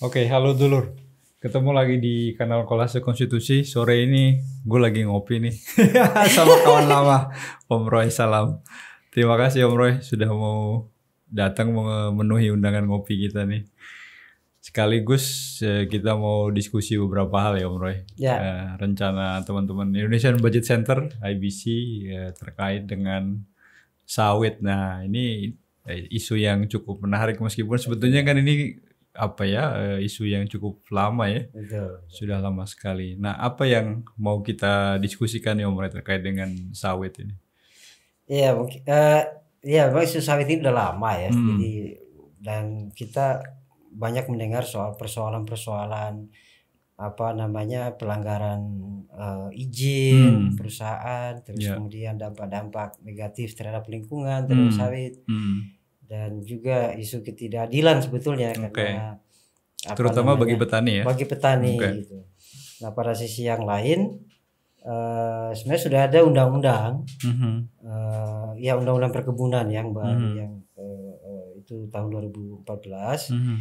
Oke, halo dulur. Ketemu lagi di kanal Kolase Konstitusi. Sore ini gue lagi ngopi nih sama kawan lama, Om Roy Salam. Terima kasih Om Roy sudah mau datang memenuhi undangan ngopi kita nih. Sekaligus eh, kita mau diskusi beberapa hal ya Om Roy. Ya. Eh, rencana teman-teman Indonesian Budget Center IBC eh, terkait dengan sawit. Nah ini isu yang cukup menarik meskipun sebetulnya kan ini apa ya eh, isu yang cukup lama ya Betul. sudah lama sekali nah apa yang mau kita diskusikan ya Om Ray terkait dengan sawit ini Iya mungkin uh, ya isu sawit ini udah lama ya hmm. jadi dan kita banyak mendengar soal persoalan-persoalan apa namanya pelanggaran uh, izin hmm. perusahaan terus yeah. kemudian dampak-dampak negatif terhadap lingkungan terhadap hmm. sawit hmm dan juga isu ketidakadilan sebetulnya okay. karena terutama namanya, bagi petani ya bagi petani okay. gitu. Nah pada sisi yang lain uh, sebenarnya sudah ada undang-undang mm -hmm. uh, ya undang-undang perkebunan yang baru mm -hmm. yang uh, uh, itu tahun 2014 mm -hmm.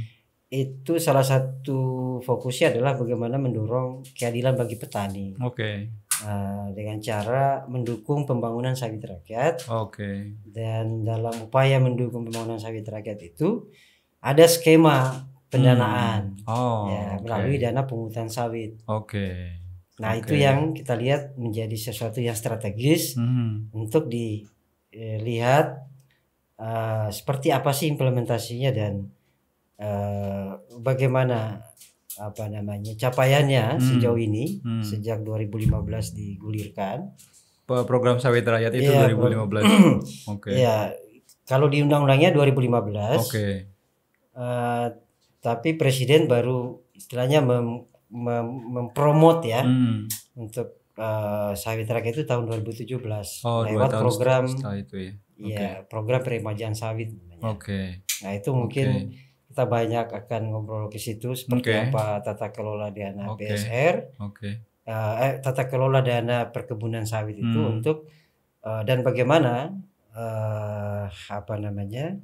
itu salah satu fokusnya adalah bagaimana mendorong keadilan bagi petani. Oke. Okay Eh, dengan cara mendukung pembangunan sawit rakyat. Oke. Okay. Dan dalam upaya mendukung pembangunan sawit rakyat itu ada skema pendanaan. Hmm. Oh. Ya, melalui dana penghutan sawit. Oke. Okay. Nah, okay. itu yang kita lihat menjadi sesuatu yang strategis hmm. untuk dilihat eh, uh, eh, seperti apa sih implementasinya dan uh, bagaimana apa namanya capaiannya hmm. sejauh ini hmm. sejak 2015 digulirkan program sawit rakyat itu ya, 2015 oke okay. ya kalau di undang-undangnya 2015 oke okay. uh, eh, tapi presiden baru istilahnya mem, mem, mempromot ya hmm. untuk uh, sawit rakyat itu tahun 2017 oh, lewat tahun program setelah itu ya, iya, okay. program peremajaan sawit oke okay. nah itu mungkin okay kita banyak akan ngobrol ke situ seperti okay. apa tata kelola dana okay. BSR, okay. Uh, eh, eh, tata kelola dana perkebunan sawit itu hmm. untuk uh, dan bagaimana uh, apa namanya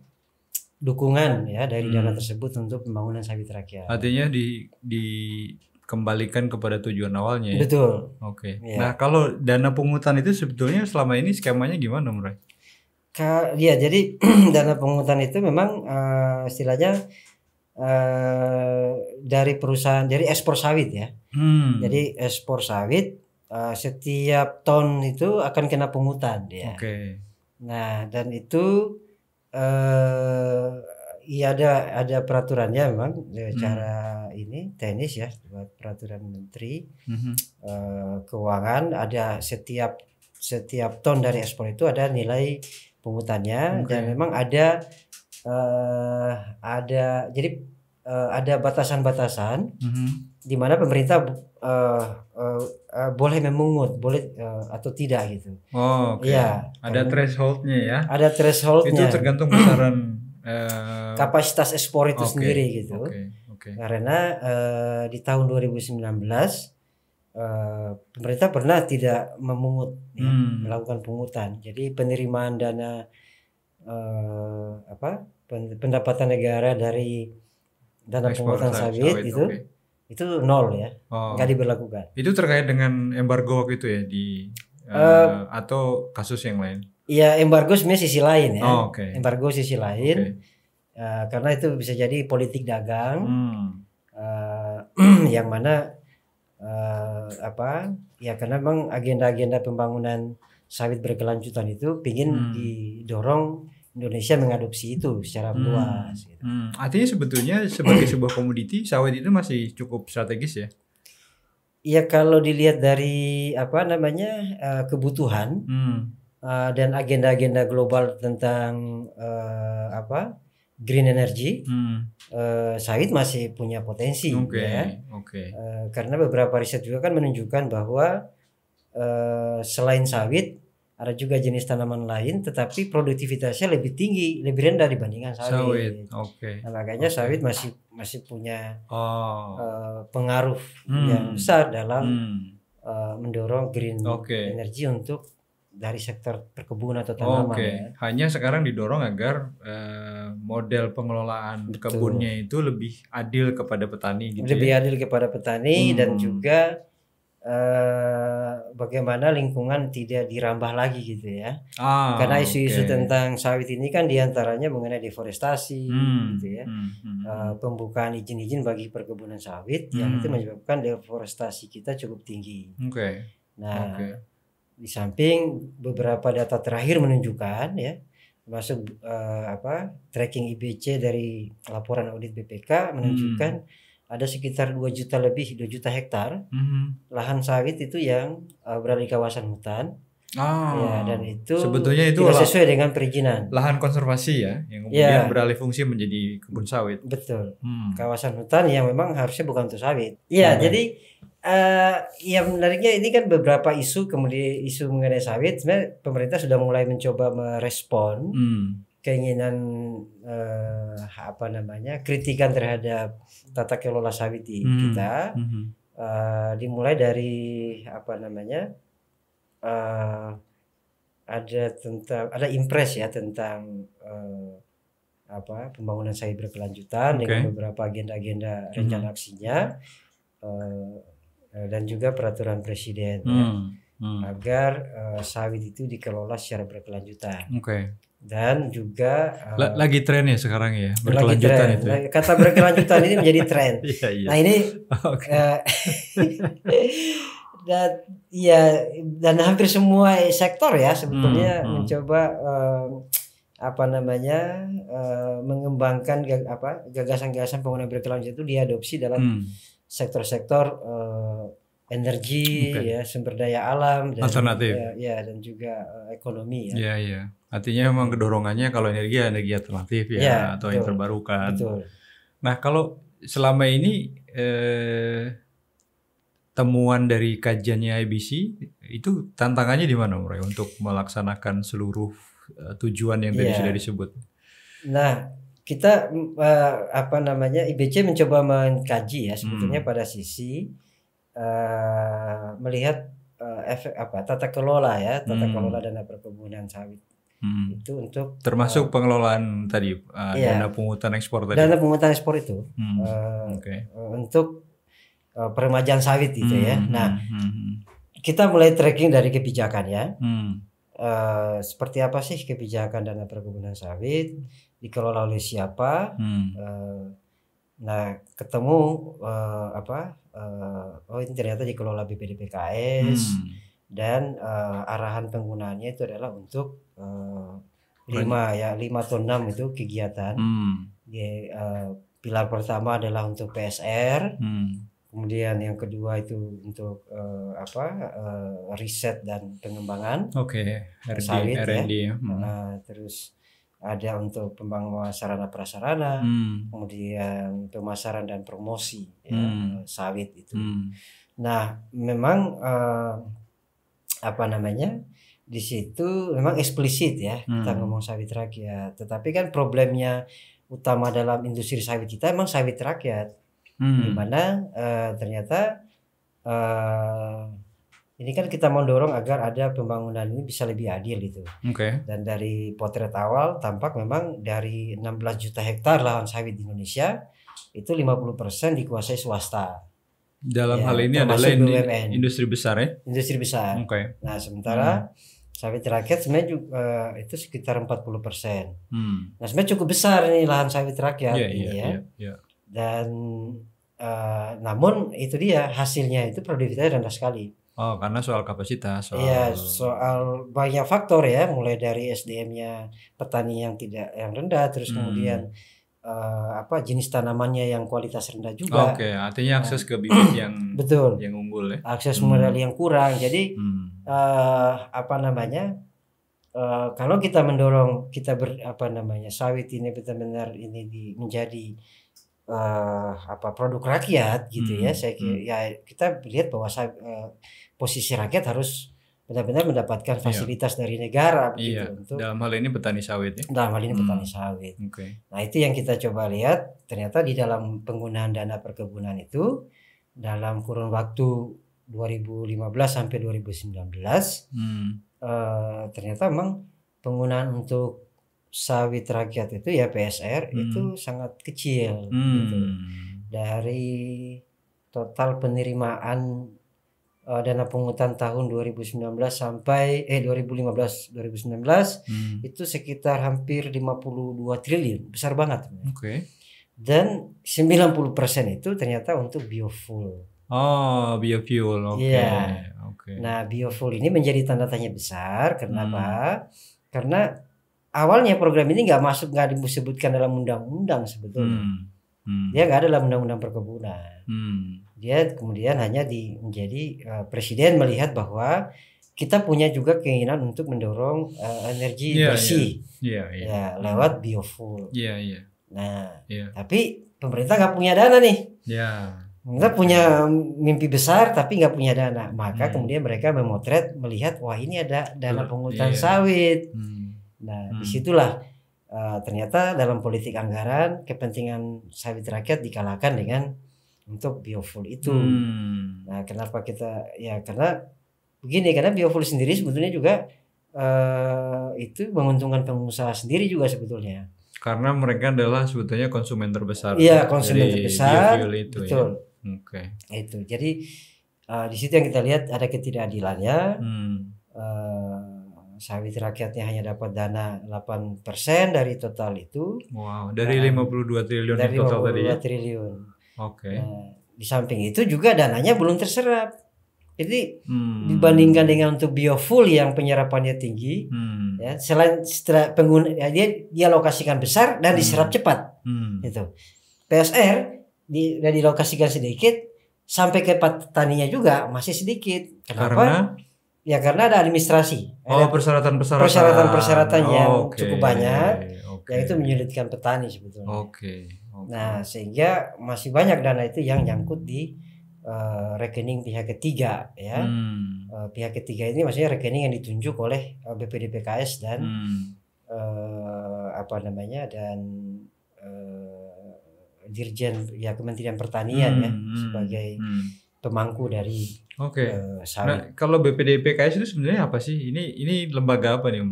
dukungan ya dari hmm. dana tersebut untuk pembangunan sawit rakyat. Artinya di dikembalikan kepada tujuan awalnya. Ya? Betul. Oke. Okay. Ya. Nah kalau dana pungutan itu sebetulnya selama ini skemanya gimana, Murai? ya jadi dana penghutan itu memang uh, istilahnya uh, dari perusahaan dari ekspor sawit ya. Hmm. Jadi ekspor sawit uh, setiap ton itu akan kena penghutan ya. Okay. Nah dan itu uh, ya ada ada peraturannya memang ya, hmm. cara ini teknis ya buat peraturan menteri hmm. uh, keuangan ada setiap setiap ton dari ekspor itu ada nilai pungutannya okay. dan memang ada uh, ada jadi uh, ada batasan-batasan mm -hmm. di mana pemerintah uh, uh, uh, boleh memungut boleh uh, atau tidak gitu. Oh, okay. ya. Ada thresholdnya ya. Ada thresholdnya. Itu tergantung besaran uh, kapasitas ekspor itu okay. sendiri gitu. Okay. Okay. Karena uh, di tahun 2019 Eh, pemerintah pernah tidak memungut ya, hmm. melakukan pungutan. Jadi penerimaan dana uh, apa pendapatan negara dari dana Export pungutan sawit, itu okay. itu nol ya, oh. nggak diberlakukan. Itu terkait dengan embargo waktu itu ya di uh, uh, atau kasus yang lain? Iya embargo sebenarnya sisi lain ya, oh, okay. embargo sisi lain okay. uh, karena itu bisa jadi politik dagang hmm. uh, yang mana uh, apa ya karena memang agenda-agenda pembangunan sawit berkelanjutan itu ingin hmm. didorong Indonesia mengadopsi itu secara hmm. luas. Gitu. Hmm. Artinya sebetulnya sebagai sebuah komoditi sawit itu masih cukup strategis ya? Iya kalau dilihat dari apa namanya uh, kebutuhan hmm. uh, dan agenda-agenda global tentang uh, apa green energy, hmm. uh, sawit masih punya potensi. Oke. Okay. Ya. Okay. Uh, eh, karena beberapa riset juga kan menunjukkan bahwa uh, selain sawit ada juga jenis tanaman lain, tetapi produktivitasnya lebih tinggi, lebih rendah dibandingkan sawit. Sawit. Oke. Okay. Nah, makanya okay. sawit masih masih punya oh. uh, pengaruh hmm. yang besar dalam hmm. uh, mendorong green okay. energy untuk dari sektor perkebunan atau tanaman. Oke, okay. ya. hanya sekarang didorong agar uh, model pengelolaan Betul. kebunnya itu lebih adil kepada petani gitu. Lebih ya? adil kepada petani hmm. dan juga uh, bagaimana lingkungan tidak dirambah lagi gitu ya. Ah, Karena isu-isu okay. tentang sawit ini kan diantaranya mengenai deforestasi hmm. gitu ya, hmm. Uh, pembukaan izin-izin bagi perkebunan sawit hmm. yang itu menyebabkan deforestasi kita cukup tinggi. Oke. Okay. Nah. Okay di samping beberapa data terakhir menunjukkan ya termasuk uh, apa tracking IBC dari laporan audit BPK menunjukkan hmm. ada sekitar 2 juta lebih 2 juta hektar hmm. lahan sawit itu yang uh, berada di kawasan hutan Oh. Ya, dan itu sebetulnya itu tidak sesuai dengan perizinan. Lahan konservasi ya, yang ya. kemudian ya. beralih fungsi menjadi kebun sawit. Betul. Hmm. Kawasan hutan yang memang harusnya bukan untuk sawit. Ya, iya, hmm. jadi uh, yang menariknya ini kan beberapa isu kemudian isu mengenai sawit sebenarnya pemerintah sudah mulai mencoba merespon hmm. keinginan uh, apa namanya? kritikan terhadap tata kelola sawit di hmm. kita. Hmm. Uh, dimulai dari apa namanya? Eh, ada tentang ada impres ya tentang uh, apa pembangunan saya berkelanjutan okay. dengan beberapa agenda-agenda mhm. rencana -hmm. aksinya uh, dan juga peraturan presiden ya, hmm. -hmm. ya, agar uh, sawit itu dikelola secara berkelanjutan. Okay. Dan juga uh, lagi tren ya sekarang ya berkelanjutan itu. Ya? Kata berkelanjutan ini menjadi tren. yeah, yeah. Nah ini okay. dan ya dan hampir semua sektor ya sebetulnya hmm, hmm. mencoba uh, apa namanya uh, mengembangkan gag apa gagasan-gagasan pembangunan berkelanjutan itu diadopsi dalam hmm. sektor-sektor hmm. uh, energi okay. ya sumber daya alam dan alternatif ya, ya dan juga uh, ekonomi ya. ya Artinya memang kedorongannya kalau energi ya, energi alternatif ya, ya atau betul, yang terbarukan. Betul. Nah, kalau selama ini eh temuan dari kajiannya IBC itu tantangannya di mana, Roy, untuk melaksanakan seluruh eh, tujuan yang tadi yeah. sudah disebut? Nah, kita uh, apa namanya IBC mencoba mengkaji ya sebetulnya hmm. pada sisi uh, melihat uh, efek apa tata kelola ya tata hmm. kelola dana perkebunan sawit hmm. itu untuk termasuk uh, pengelolaan tadi uh, iya, dana pungutan ekspor tadi dana pungutan ekspor itu hmm. uh, okay. untuk Eh, peremajaan sawit gitu ya. Hmm, nah, hmm, hmm, hmm, kita mulai tracking dari kebijakan ya. Hmm. Uh, seperti apa sih kebijakan dana perkebunan sawit dikelola oleh siapa? Hmm. Uh, nah, ketemu uh, apa? Uh, oh ini ternyata dikelola PKS hmm. dan uh, arahan penggunaannya itu adalah untuk uh, lima ya lima atau enam itu kegiatan. Hmm. Di, uh, pilar pertama adalah untuk PSR. Hmm kemudian yang kedua itu untuk uh, apa uh, riset dan pengembangan oke okay. sawit, ya, ya. Hmm. Uh, terus ada untuk pembangunan sarana prasarana hmm. kemudian pemasaran dan promosi ya, hmm. sawit itu hmm. nah memang uh, apa namanya di situ memang eksplisit ya hmm. kita ngomong sawit rakyat tetapi kan problemnya utama dalam industri sawit kita emang sawit rakyat hmm. dimana uh, eh, ternyata uh, ini kan kita mendorong agar ada pembangunan ini bisa lebih adil itu. Okay. Dan dari potret awal tampak memang dari 16 juta hektar lahan sawit di Indonesia itu 50% dikuasai swasta. Dalam ya, hal ini adalah BUMN. industri besar ya? Industri besar. Okay. Nah, sementara hmm. sawit rakyat sebenarnya juga, uh, itu sekitar 40%. Hmm. Nah, sebenarnya cukup besar nih lahan sawit rakyat yeah, iya, ini yeah, ya. Yeah, yeah dan uh, namun itu dia hasilnya itu produktivitas rendah sekali oh karena soal kapasitas soal iya soal banyak faktor ya mulai dari SDM-nya petani yang tidak yang rendah terus hmm. kemudian uh, apa jenis tanamannya yang kualitas rendah juga. Oke, okay, artinya nah. akses ke bibit yang betul yang unggul ya. Akses hmm. modal yang kurang. Jadi hmm. uh, apa namanya? Uh, kalau kita mendorong kita ber apa namanya sawit ini benar-benar ini di, menjadi uh, apa produk rakyat gitu ya. hmm. ya saya hmm. ya kita lihat bahwa uh, posisi rakyat harus benar-benar mendapatkan iya. fasilitas iya. dari negara begitu iya. untuk dalam hal ini petani sawit ya dalam hal ini hmm. petani sawit okay. nah itu yang kita coba lihat ternyata di dalam penggunaan dana perkebunan itu dalam kurun waktu 2015 sampai 2019 hmm. uh, ternyata memang penggunaan untuk sawit rakyat itu ya PSR hmm. itu sangat kecil hmm. gitu. dari total penerimaan uh, dana pungutan tahun 2019 sampai eh 2015 2019 hmm. itu sekitar hampir 52 triliun besar banget okay. dan 90% itu ternyata untuk biofuel Oh, biofuel. Oke. Okay. Iya. Yeah. Okay. Nah, biofuel ini menjadi tanda tanya besar. Kenapa? Hmm. Karena awalnya program ini nggak masuk nggak disebutkan dalam undang-undang sebetulnya hmm. Hmm. dia nggak ada dalam undang-undang perkebunan hmm. dia kemudian hanya di menjadi uh, presiden melihat bahwa kita punya juga keinginan untuk mendorong uh, energi yeah, bersih yeah. Yeah, yeah. ya lewat biofuel yeah, yeah. nah yeah. tapi pemerintah nggak punya dana nih yeah. Kita punya mimpi besar tapi nggak punya dana, maka hmm. kemudian mereka memotret melihat wah ini ada dana iya, pengutang yeah. sawit, hmm Nah, hmm. disitulah uh, ternyata dalam politik anggaran kepentingan sawit rakyat dikalahkan dengan untuk biofuel itu. Hmm. Nah, kenapa kita ya karena begini karena biofuel sendiri sebetulnya juga uh, itu menguntungkan pengusaha sendiri juga sebetulnya. Karena mereka adalah sebetulnya konsumen terbesar. Iya, konsumen Jadi, terbesar. Itu, Ya? Oke. Okay. Itu. Jadi uh, di situ yang kita lihat ada ketidakadilannya. Hmm sawit rakyatnya hanya dapat dana 8% dari total itu. Wow, dari 52 triliun dari total 52 tadi ya. triliun. Oke. Okay. Nah, di samping itu juga dananya belum terserap. Jadi hmm. dibandingkan dengan untuk biofuel yang penyerapannya tinggi, hmm. ya selain setelah pengguna ya, dia dia lokasikan besar dan hmm. diserap cepat, hmm. itu PSR di, dilokasikan sedikit sampai ke petaninya juga masih sedikit. Kenapa? Karena Ya karena ada administrasi. Oh persyaratan-persyaratan. Persyaratan-persyaratan oh, yang okay. cukup banyak, okay. yang itu menyulitkan petani sebetulnya. Oke. Okay. Okay. Nah sehingga masih banyak dana itu yang nyangkut di uh, rekening pihak ketiga ya. Hmm. Uh, pihak ketiga ini maksudnya rekening yang ditunjuk oleh eh, BPDPKS dan hmm. uh, apa namanya dan uh, Dirjen ya Kementerian Pertanian hmm. ya hmm, sebagai hmm pemangku dari Oke. Okay. Uh, eh, Nah, kalau BPDPKS itu sebenarnya apa sih? Ini ini lembaga apa nih, Om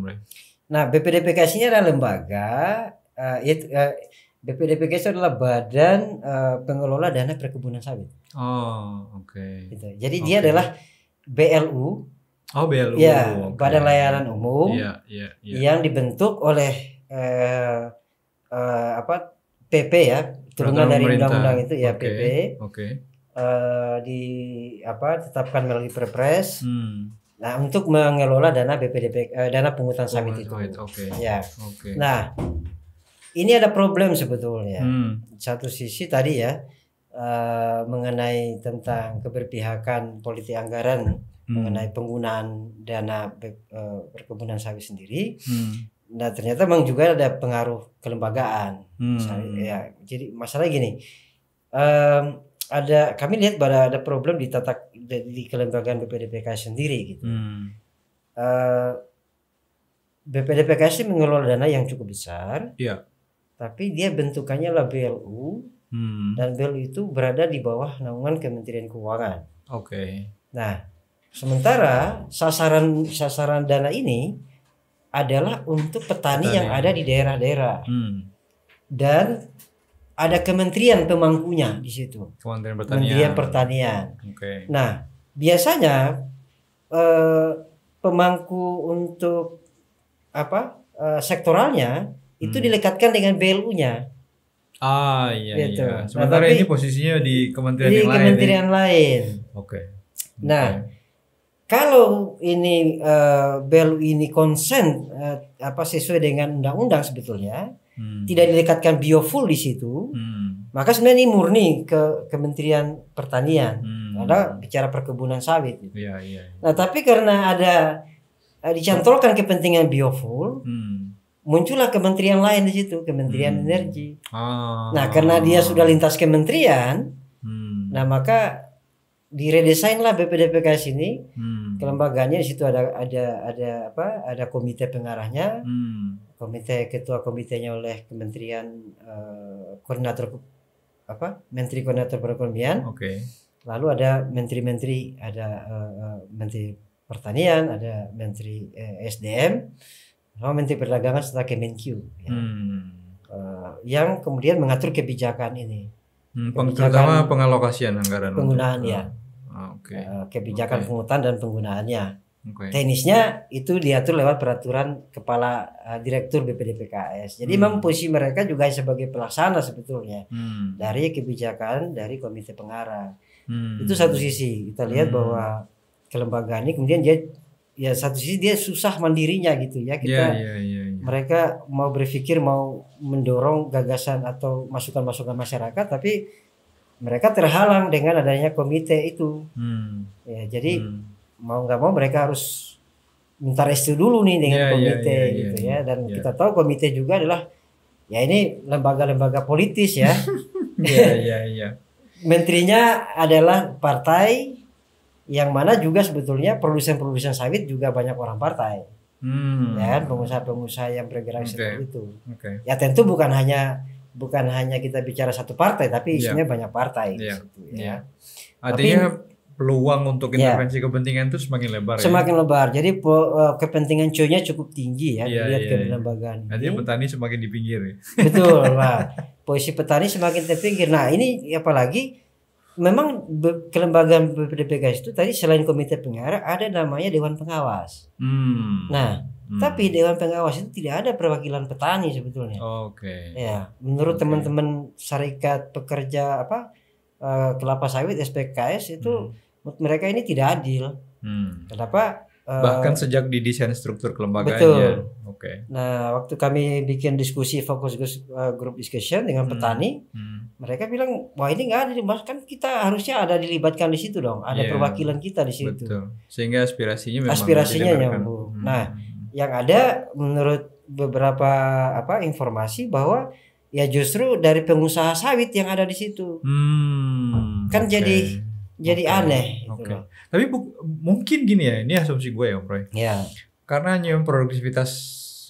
Nah, BPDPKS ini adalah lembaga uh, it, uh, eh, BPDPKS adalah badan uh, pengelola dana perkebunan sawit. Oh, oke. Okay. Gitu. Jadi okay. dia adalah BLU. Oh, BLU. Ya, okay. Badan Layanan Umum. Iya, yeah, yeah, yeah. Yang dibentuk oleh uh, uh, apa? PP ya, turunan dari undang-undang itu ya okay. PP. Oke. Okay uh, di apa tetapkan melalui Perpres. Hmm. Nah, untuk mengelola dana BPDP uh, eh, dana pungutan sawit itu. Right. Okay. Ya. Okay. Nah, ini ada problem sebetulnya. Hmm. Satu sisi tadi ya uh, mengenai tentang keberpihakan politik anggaran hmm. mengenai penggunaan dana uh, perkebunan sawit sendiri. Hmm. Nah, ternyata memang juga ada pengaruh kelembagaan. Hmm. Misalnya, ya, jadi masalah gini. Um, ada kami lihat pada ada problem di tata di kelembagaan BPDPK sendiri gitu. Hmm. Uh, eh, BPDPK sih mengelola dana yang cukup besar. Iya. Tapi dia bentukannya lah BLU hmm. dan BLU itu berada di bawah naungan Kementerian Keuangan. Oke. Okay. Nah, sementara sasaran sasaran dana ini adalah untuk petani, petani. yang ada di daerah-daerah. Hmm. Dan ada kementerian pemangkunya di situ. Kementerian Pertanian. Kementerian Pertanian. Okay. Nah, biasanya eh, pemangku untuk apa eh, sektoralnya hmm. itu dilekatkan dengan BLU-nya. Ah iya, iya. gitu. iya. Sementara nah, ini posisinya di kementerian di yang lain. Di kementerian lain. Oke. Okay. Okay. Nah, kalau ini uh, eh, BLU ini konsen eh, apa sesuai dengan undang-undang sebetulnya, Hmm. tidak didekatkan biofuel di situ, hmm. maka sebenarnya ini murni ke Kementerian Pertanian hmm. karena bicara perkebunan sawit. Gitu. Ya, ya, ya. Nah tapi karena ada eh, dicantolkan kepentingan biofuel, hmm. muncullah kementerian lain di situ, Kementerian hmm. Energi. Ah. Nah karena dia sudah lintas kementerian, hmm. nah maka diredesain lah BPDPKS ini hmm. kelembagaannya di situ ada ada ada apa ada komite pengarahnya hmm. komite ketua komitenya oleh kementerian uh, koordinator apa menteri koordinator perekonomian okay. lalu ada menteri-menteri ada uh, menteri pertanian ada menteri uh, SDM lalu menteri perdagangan serta Kemenkyu ya. hmm. uh, yang kemudian mengatur kebijakan ini hmm, terutama pengalokasian anggaran penggunaan untuk, ya Ah, okay. Eh, kebijakan okay. pungutan dan penggunaannya. Okay. Teknisnya itu diatur lewat peraturan kepala uh, direktur BPDPKS. Jadi hmm. memang posisi mereka juga sebagai pelaksana sebetulnya hmm. dari kebijakan dari komite pengarah. Hmm. Itu satu sisi kita lihat hmm. bahwa kelembagaan ini kemudian dia ya satu sisi dia susah mandirinya gitu ya kita yeah, yeah, yeah, yeah. mereka mau berpikir mau mendorong gagasan atau masukan-masukan masyarakat tapi mereka terhalang dengan adanya komite itu hmm. ya jadi hmm. mau nggak mau mereka harus minta restu dulu nih dengan yeah, ya, komite yeah, yeah, gitu ya, ya. dan ya. kita tahu komite juga adalah ya ini lembaga-lembaga politis ya ya ya ya menterinya adalah partai yang mana juga sebetulnya produsen-produsen sawit juga banyak orang partai hmm. dan pengusaha-pengusaha yang bergerak okay. seperti itu okay. ya tentu bukan hanya bukan hanya kita bicara satu partai tapi iya. isinya banyak partai yeah. yeah. ya. Iya. Artinya peluang untuk iya. intervensi yeah. kepentingan itu semakin lebar ya? semakin ya? lebar jadi eh, kepentingan cowoknya cukup tinggi ya yeah, dilihat yeah, kelembagaan yeah. artinya petani semakin di pinggir ya betul lah posisi petani semakin terpinggir nah ini apalagi memang kelembagaan BPDPKS itu tadi selain komite pengarah ada namanya dewan pengawas hmm. nah Hmm. Tapi dewan pengawas itu tidak ada perwakilan petani sebetulnya. Oke. Okay. Ya, menurut okay. teman-teman serikat pekerja apa uh, kelapa sawit SPKS itu hmm. mereka ini tidak adil. Hmm. Kenapa? Uh, Bahkan sejak didesain struktur kelembagaan. Betul. Oke. Okay. Nah, waktu kami bikin diskusi fokus uh, group discussion dengan hmm. petani, hmm. mereka bilang wah ini nggak ada mas kan kita harusnya ada dilibatkan di situ dong, ada yeah. perwakilan kita di situ. Betul. Sehingga aspirasinya memang aspirasinya nyambung. Nah, hmm. Nah yang ada menurut beberapa apa informasi bahwa ya justru dari pengusaha sawit yang ada di situ hmm, kan okay. jadi jadi okay. aneh okay. Gitu. tapi mungkin gini ya ini asumsi gue ya Om ya. karena nyium produktivitas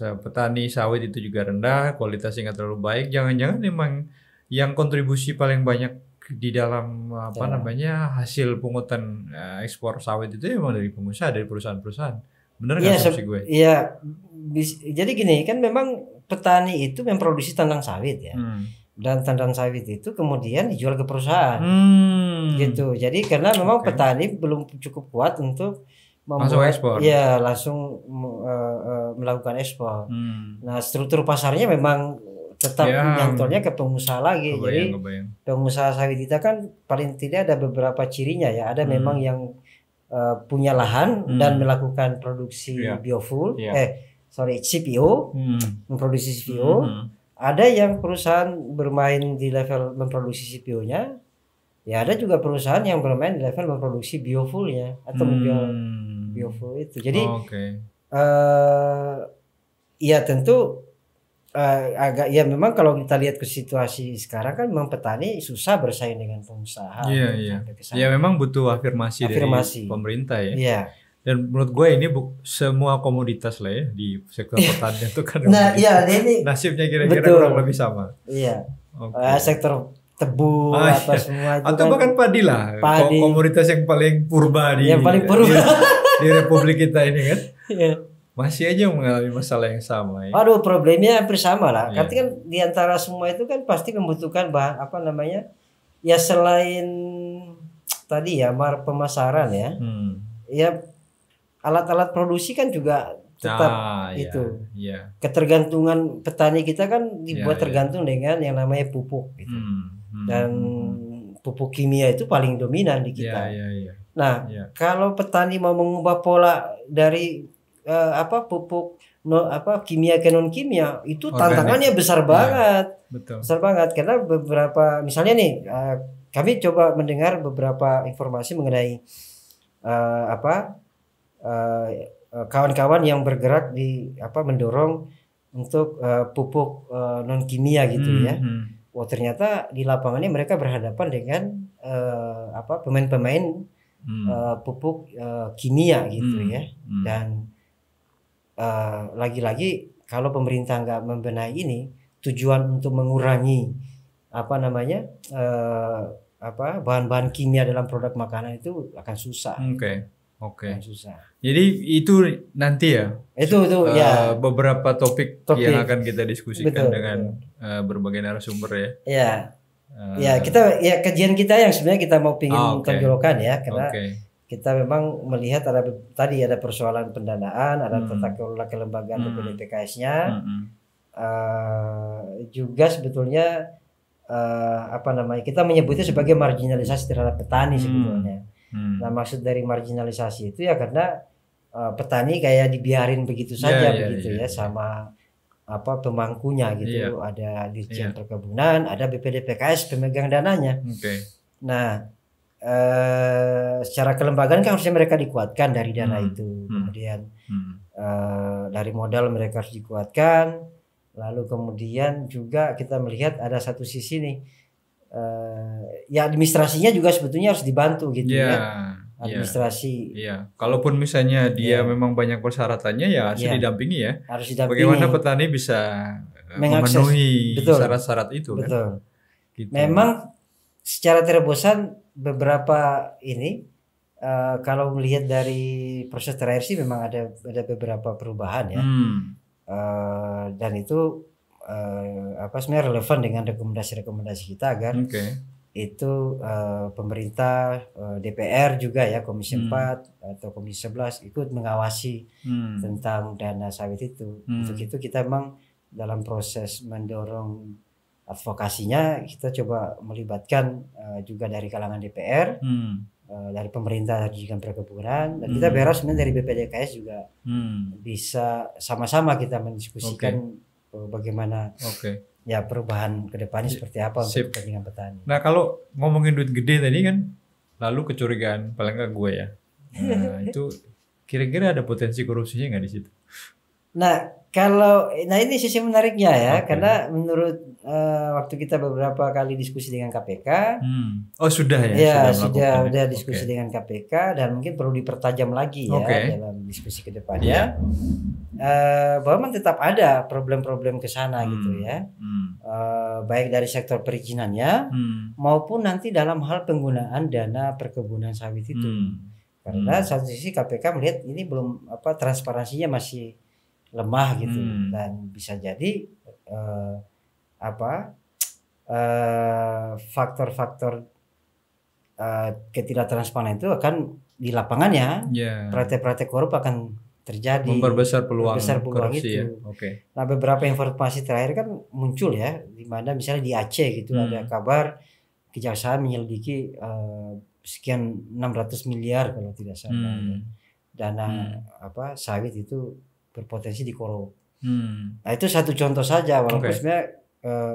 eh, petani sawit itu juga rendah kualitasnya nggak terlalu baik jangan-jangan memang yang kontribusi paling banyak di dalam apa ya. namanya hasil pungutan eh, ekspor sawit itu memang dari pengusaha dari perusahaan-perusahaan Bener iya, nggak ya, gue? Iya. Jadi gini kan memang petani itu memproduksi tandang sawit ya. Hmm. Dan tandang sawit itu kemudian dijual ke perusahaan. Hmm. Gitu. Jadi karena memang okay. petani belum cukup kuat untuk membuat, iya, langsung ekspor. ya langsung uh, eh, uh, eh, melakukan ekspor. Hmm. Nah, struktur pasarnya memang tetap ya. ke pengusaha lagi. Kebayang, Jadi kebayang. pengusaha sawit kita kan paling tidak ada beberapa cirinya ya. Ada hmm. memang yang Eh, punya lahan hmm. dan melakukan produksi yeah. biofuel yeah. eh sorry CPO hmm. memproduksi CPO hmm. ada yang perusahaan bermain di level memproduksi CPO-nya ya ada juga perusahaan yang bermain di level memproduksi biofuel nya atau hmm. biofuel itu jadi oh, eh, okay. uh, ya tentu uh, agak ya memang kalau kita lihat ke situasi sekarang kan memang petani susah bersaing dengan pengusaha. Iya iya. Ya memang butuh afirmasi, afirmasi. dari pemerintah ya. Iya. Dan menurut gue ini bu semua komoditas lah ya di sektor pertanian itu kan. Nah iya ini nasibnya kira-kira kurang lebih sama. Iya. Okay. Uh, eh, sektor tebu ah, apa iya. semua itu atau kan, bahkan padi lah padi. komoditas yang paling purba di yang paling purba di, di republik kita ini kan. Iya masih aja mengalami masalah yang sama ya. Aduh, problemnya hampir sama lah. Yeah. Karena kan di antara semua itu kan pasti membutuhkan bahan apa namanya? Ya selain tadi ya mar pemasaran ya. Hmm. Ya alat-alat produksi kan juga tetap nah, iya, itu. Yeah. Yeah. Ketergantungan petani kita kan dibuat yeah, iya. tergantung yeah. dengan yang namanya pupuk gitu. Hmm. hmm Dan hmm, hmm. pupuk kimia itu paling dominan di kita. Yeah, yeah, yeah. Nah, yeah. kalau petani mau mengubah pola dari uh, apa pupuk no, apa kimia ke non kimia itu Organik. tantangannya besar ya, banget. Ya, betul. Besar banget karena beberapa misalnya nih uh, kami coba mendengar beberapa informasi mengenai uh, apa kawan-kawan uh, yang bergerak di apa mendorong untuk uh, pupuk uh, non kimia gitu mm -hmm. ya. Wah ternyata di lapangannya mereka berhadapan dengan uh, apa pemain-pemain hmm. uh, pupuk uh, kimia gitu hmm. ya hmm. dan Eh, lagi-lagi uh, kalau pemerintah nggak membenahi ini tujuan untuk mengurangi apa namanya uh, apa bahan-bahan kimia dalam produk makanan itu akan susah. Oke. Okay. Oke. Okay. susah. Jadi itu nanti ya. Itu itu uh, ya. Beberapa topik, topik yang akan kita diskusikan betul, dengan Uh, berbagai narasumber ya. ya Uh, ya kita ya kajian kita yang sebenarnya kita mau pingin oh, ah, okay. tonjolkan ya karena okay kita memang melihat ada tadi ada persoalan pendanaan, ada hmm. tata kelola kelembagaan hmm. PKS-nya. Hmm. Uh, juga sebetulnya uh, apa namanya? Kita menyebutnya sebagai marginalisasi terhadap petani hmm. sebetulnya. Hmm. Nah, maksud dari marginalisasi itu ya karena uh, petani kayak dibiarin begitu ya, saja yeah, begitu yeah, ya, ya sama apa pemangkunya gitu. Yeah. Ada Dirjen iya. yeah. Perkebunan, ada BPD PKS pemegang dananya. Okay. Nah, Uh, secara kelembagaan kan harusnya mereka dikuatkan dari dana hmm. itu hmm. kemudian hmm. Uh, dari modal mereka harus dikuatkan lalu kemudian juga kita melihat ada satu sisi nih uh, ya administrasinya juga sebetulnya harus dibantu gitu yeah. ya iya. administrasi. Iya. Kalaupun misalnya dia iya. memang banyak persyaratannya ya harus iya. didampingi ya. Harus didampingi. Bagaimana petani bisa Mengakses. memenuhi syarat-syarat itu kan? Betul. kan. Gitu. Memang secara terobosan beberapa ini uh, kalau melihat dari proses terakhir sih memang ada ada beberapa perubahan ya hmm. uh, dan itu uh, apa sebenarnya relevan dengan rekomendasi-rekomendasi kita agar okay. itu uh, pemerintah uh, DPR juga ya Komisi hmm. 4 atau Komisi 11 ikut mengawasi hmm. tentang dana sawit itu hmm. untuk itu kita memang dalam proses mendorong advokasinya kita coba melibatkan uh, juga dari kalangan DPR, hmm. uh, dari pemerintah didikan perkebunan dan hmm. kita berharap sebenarnya dari BPDKS juga hmm. bisa sama-sama kita mendiskusikan okay. Eh, bagaimana okay. ya perubahan kedepannya seperti apa Sip. kepentingan petani. Nah kalau ngomongin duit gede tadi kan, lalu kecurigaan paling nggak gue ya, nah, itu kira-kira ada potensi korupsinya nggak di situ? Nah kalau nah ini sisi menariknya ya, okay. karena menurut uh, waktu kita beberapa kali diskusi dengan KPK, hmm. oh sudah ya, ya sudah sudah, sudah ya? diskusi okay. dengan KPK dan mungkin perlu dipertajam lagi ya okay. dalam diskusi kedepannya yeah. Iya. uh, bahwa tetap ada problem-problem ke sana hmm. gitu ya, hmm. uh, baik dari sektor perizinannya hmm. maupun nanti dalam hal penggunaan dana perkebunan sawit itu, hmm. karena hmm. satu sisi KPK melihat ini belum apa transparansinya masih lemah gitu hmm. dan bisa jadi uh, apa eh, faktor-faktor uh, uh, ketidaktransparan itu akan di lapangannya yeah. praktek-praktek korup akan terjadi memperbesar peluang, memperbesar peluang korupsi itu. ya. Oke. Okay. Nah beberapa informasi terakhir kan muncul ya di mana misalnya di Aceh gitu hmm. ada kabar kejaksaan menyelidiki uh, sekian 600 miliar kalau tidak salah hmm. Ya. dana hmm. apa sawit itu berpotensi dikorup. Hmm. Nah itu satu contoh saja walaupun okay. sebenarnya uh,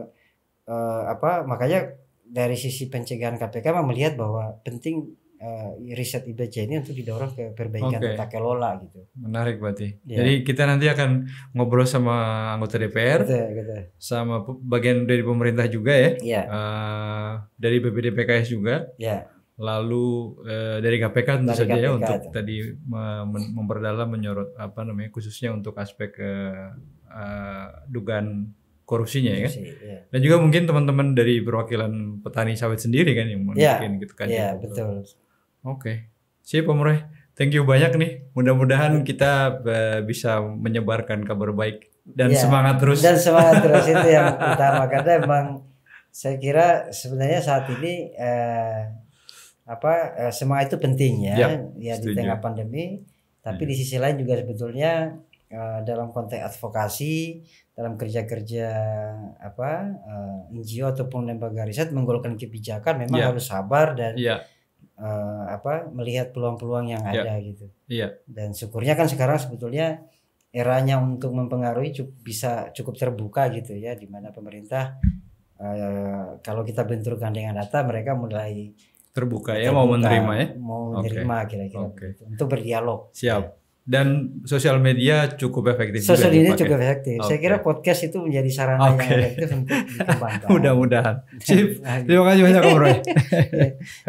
uh, apa makanya dari sisi pencegahan KPK memang melihat bahwa penting uh, riset IBC ini untuk didorong ke perbaikan okay. tata kelola gitu. Menarik berarti. Yeah. Jadi kita nanti akan ngobrol sama anggota DPR, gitu, gitu. sama bagian dari pemerintah juga ya, yeah. Iya. uh, dari BPDPKS juga. Yeah lalu eh, dari KPK tentu dari saja KPK ya untuk tadi tadi memperdalam menyorot apa namanya khususnya untuk aspek eh, eh, dugaan korupsinya Korupsi, ya kan. Iya. Dan juga mungkin teman-teman dari perwakilan petani sawit sendiri kan yang iya, mungkin yeah. gitu kan. yeah, ya? betul. Oke. Okay. siap Om Roy. Thank you banyak nih. Mudah-mudahan iya. kita eh, bisa menyebarkan kabar baik dan yeah. semangat terus. Dan semangat terus itu yang utama karena emang saya kira sebenarnya saat ini eh, apa eh, semua itu penting ya ya, ya di tengah pandemi tapi hmm. di sisi lain juga sebetulnya eh, dalam konteks advokasi dalam kerja-kerja apa eh, NGO ataupun lembaga riset menggolkan kebijakan memang ya. harus sabar dan ya. eh, apa melihat peluang-peluang yang ya. ada gitu ya. dan syukurnya kan sekarang sebetulnya eranya untuk mempengaruhi cukup, bisa cukup terbuka gitu ya di mana pemerintah uh, kalau kita benturkan dengan data mereka mulai terbuka ya mau menerima ya mau menerima okay. kira-kira okay. untuk berdialog siap dan sosial media cukup efektif sosial ya media ya? cukup efektif okay. saya kira podcast itu menjadi sarana okay. yang efektif untuk mudah-mudahan sip nah, gitu. terima kasih banyak Om Roy